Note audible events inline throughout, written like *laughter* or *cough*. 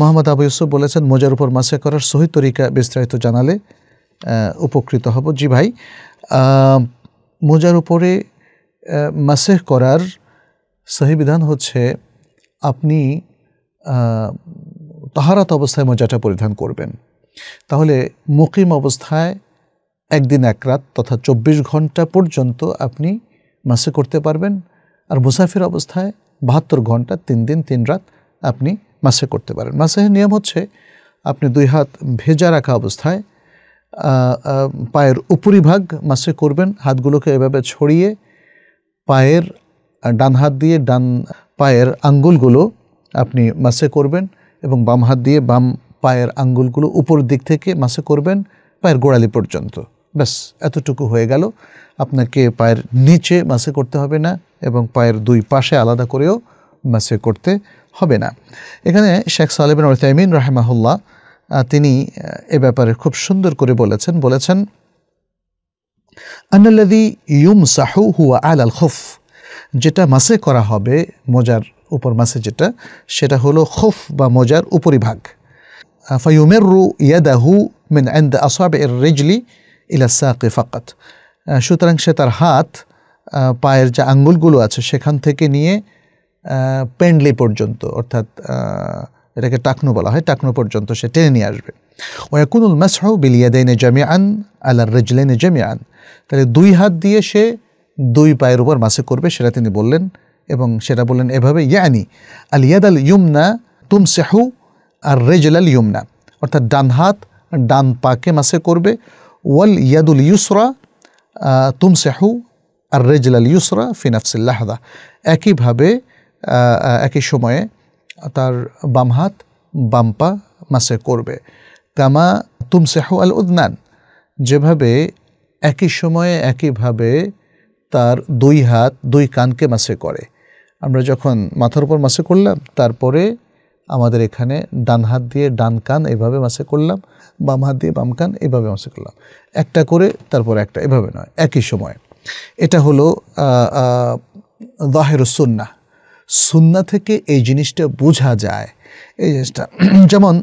মোহাম্মদ আবু ইউসুফ বলেছেন মোজার উপর মাসে করার সহি তরিকা বিস্তারিত জানালে উপকৃত হব জি ভাই মোজার উপরে মাসেহ করার সহি বিধান হচ্ছে আপনি তাহারাত অবস্থায় মোজাটা পরিধান করবেন তাহলে মুকিম অবস্থায় একদিন এক রাত তথা চব্বিশ ঘন্টা পর্যন্ত আপনি মাসে করতে পারবেন আর মুসাফির অবস্থায় বাহাত্তর ঘন্টা তিন দিন তিন রাত আপনি মাসে করতে পারেন মাসেহের নিয়ম হচ্ছে আপনি দুই হাত ভেজা রাখা অবস্থায় পায়ের উপরিভাগ মাসে করবেন হাতগুলোকে এভাবে ছড়িয়ে পায়ের ডান হাত দিয়ে ডান পায়ের আঙ্গুলগুলো আপনি মাসে করবেন এবং বাম হাত দিয়ে বাম পায়ের আঙ্গুলগুলো উপর দিক থেকে মাসে করবেন পায়ের গোড়ালি পর্যন্ত ব্যাস এতটুকু হয়ে গেল আপনাকে পায়ের নিচে মাসে করতে হবে না এবং পায়ের দুই পাশে আলাদা করেও মাসে করতে হবে না এখানে শেখ সালেবিন ওরতাইমিন রাহেমাহুল্লাহ তিনি এ ব্যাপারে খুব সুন্দর করে বলেছেন বলেছেন আন্নাল্লাদি ইউম সাহু হুয়া আল আল খুফ যেটা মাসে করা হবে মজার উপর মাসে যেটা সেটা হলো খুফ বা মজার উপরিভাগ রু ইয়াদাহু মিন এন্ড আসাব এর রেজলি ইলাসাকে ফাকাত সুতরাং সে তার হাত পায়ের যে আঙ্গুলগুলো আছে সেখান থেকে নিয়ে পেন্ডলি পর্যন্ত অর্থাৎ এটাকে টাকনো বলা হয় টাকনো পর্যন্ত সে টেনে নিয়ে আসবে ওয়াকুনুল মাসহ বিলিয়াদাইনে জামিয়ান আলার রেজলাইনে আন তাহলে দুই হাত দিয়ে সে দুই পায়ের উপর মাসে করবে সেটা তিনি বললেন এবং সেটা বললেন এভাবে ইয়ানি আল ইয়াদ আল ইউমনা তুম সেহু আর রেজল আল ইউমনা অর্থাৎ ডান হাত ডান পাকে মাসে করবে ওয়াল ইয়াদুল ইউসরা তুম সেহু আর রেজল আল ইউসরা ফিনাফসিল্লাহদা একইভাবে একই সময়ে তার বাম হাত বাম্পা মাসে করবে কামা তুমসেহ আল উদনান যেভাবে একই সময়ে একইভাবে তার দুই হাত দুই কানকে মাসে করে আমরা যখন মাথার উপর মাসে করলাম তারপরে আমাদের এখানে ডান হাত দিয়ে ডান কান এভাবে মাসে করলাম বাম হাত দিয়ে বাম কান এভাবে মাসে করলাম একটা করে তারপর একটা এভাবে নয় একই সময় এটা হলো দাহের সুন্না সুন্না থেকে এই জিনিসটা বোঝা যায় এই জিনিসটা *clears throat* যেমন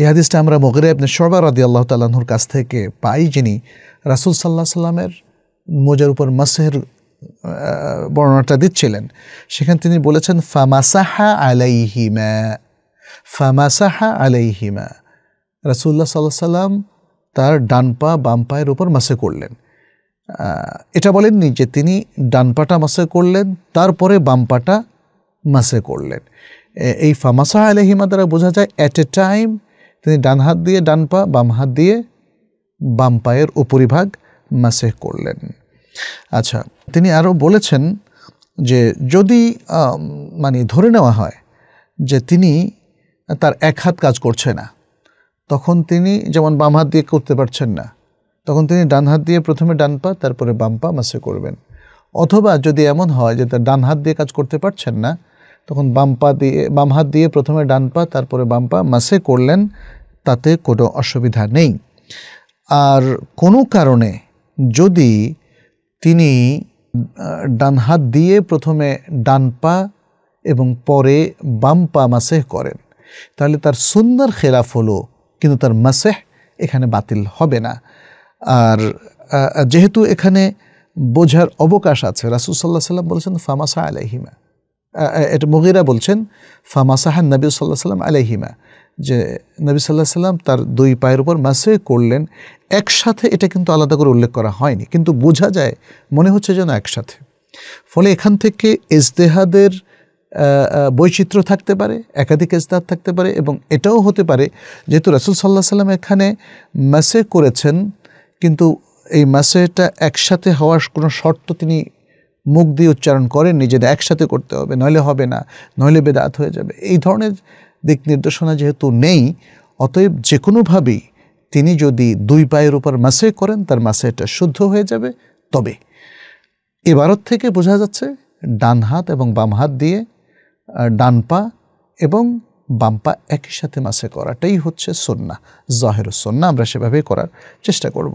এই হাদিসটা আমরা মগের আপনি সবার রাদি আল্লাহ তাল্লাহর কাছ থেকে পাই যিনি রাসুল সাল্লাহ সাল্লামের মোজার উপর মাসেহের বর্ণনাটা দিচ্ছিলেন সেখানে তিনি বলেছেন ফামাসাহা আলাইহিমা ফামাসাহা আলাইহিমা রাসুল্লাহ সাল্লাহ সাল্লাম তার ডান পা বাম পায়ের উপর মাসে করলেন এটা বলেননি যে তিনি ডান পাটা মাসে করলেন তারপরে বাম পাটা মাসে করলেন এই ফামাসা আলহিমা দ্বারা বোঝা যায় অ্যাট এ টাইম তিনি ডান হাত দিয়ে ডান পা বাম হাত দিয়ে বাম পায়ের উপরিভাগ মাসে করলেন আচ্ছা তিনি আরও বলেছেন যে যদি মানে ধরে নেওয়া হয় যে তিনি তার এক হাত কাজ করছে না তখন তিনি যেমন বাম হাত দিয়ে করতে পারছেন না তখন তিনি ডান হাত দিয়ে প্রথমে ডান পা তারপরে বাম পা মাসে করবেন অথবা যদি এমন হয় যে তার ডান হাত দিয়ে কাজ করতে পারছেন না তখন বাম পা দিয়ে বাম হাত দিয়ে প্রথমে ডান পা তারপরে বাম পা মাসে করলেন তাতে কোনো অসুবিধা নেই আর কোনো কারণে যদি তিনি ডান হাত দিয়ে প্রথমে ডান পা এবং পরে বাম পা মাসেহ করেন তাহলে তার সুন্দর খেলাফ হলো কিন্তু তার মাসেহ এখানে বাতিল হবে না আর যেহেতু এখানে বোঝার অবকাশ আছে রাসুল সাল্লাহ সাল্লাম বলেছেন ফামাসা আলাইহিমা এটা মহিরা বলছেন ফামাসাহান নবী সাল্লাহ সাল্লাম আলাইহিমা যে নবী সাল্লাহ সাল্লাম তার দুই পায়ের উপর মাসে করলেন একসাথে এটা কিন্তু আলাদা করে উল্লেখ করা হয়নি কিন্তু বোঝা যায় মনে হচ্ছে যেন একসাথে ফলে এখান থেকে ইজতেহাদের বৈচিত্র্য থাকতে পারে একাধিক ইজতেহাদ থাকতে পারে এবং এটাও হতে পারে যেহেতু রাসুল সাল্লাহ সাল্লাম এখানে মাসে করেছেন কিন্তু এই মাসেটা একসাথে হওয়ার কোনো শর্ত তিনি মুখ দিয়ে উচ্চারণ করেন যে একসাথে করতে হবে নইলে হবে না নইলে বেদাত হয়ে যাবে এই ধরনের দিক নির্দেশনা যেহেতু নেই অতএব যে কোনোভাবেই তিনি যদি দুই পায়ের উপর মাসে করেন তার মাসেটা শুদ্ধ হয়ে যাবে তবে এবারত থেকে বোঝা যাচ্ছে ডান হাত এবং বাম হাত দিয়ে ডান পা এবং বাম্পা একই সাথে মাসে করাটাই হচ্ছে সন্না জহের সন্না আমরা সেভাবে করার চেষ্টা করব